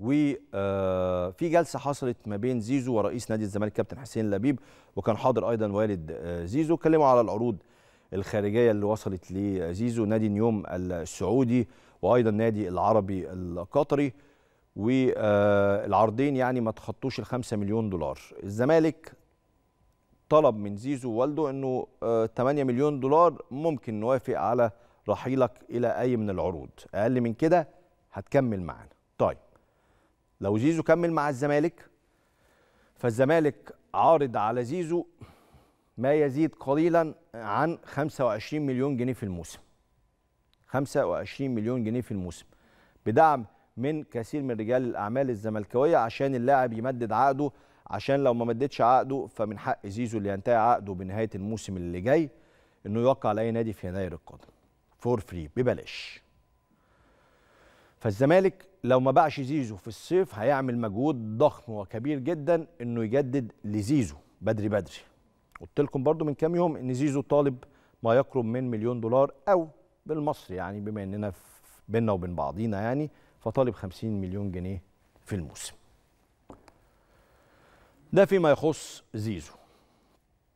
وفي آه، جلسه حصلت ما بين زيزو ورئيس نادي الزمالك كابتن حسين لبيب وكان حاضر ايضا والد آه، زيزو اتكلموا على العروض الخارجيه اللي وصلت لزيزو نادي نيوم السعودي وايضا نادي العربي القطري والعرضين آه، يعني ما تخطوش الخمسة مليون دولار الزمالك طلب من زيزو والده انه 8 مليون دولار ممكن نوافق على رحيلك الى اي من العروض اقل من كده هتكمل معانا طيب لو زيزو كمل مع الزمالك فالزمالك عارض على زيزو ما يزيد قليلا عن 25 مليون جنيه في الموسم 25 مليون جنيه في الموسم بدعم من كثير من رجال الاعمال الزملكاويه عشان اللاعب يمدد عقده عشان لو ما مددش عقده فمن حق زيزو اللي ينتهي عقده بنهايه الموسم اللي جاي انه يوقع لاي نادي في يناير القادم فور فري ببلاش فالزمالك لو ما باعش زيزو في الصيف هيعمل مجهود ضخم وكبير جدا انه يجدد لزيزو بدري بدري قلت لكم برضو من كام يوم ان زيزو طالب ما يقرب من مليون دولار او بالمصري يعني بما اننا بينا وبين بعضينا يعني فطالب 50 مليون جنيه في الموسم ده فيما يخص زيزو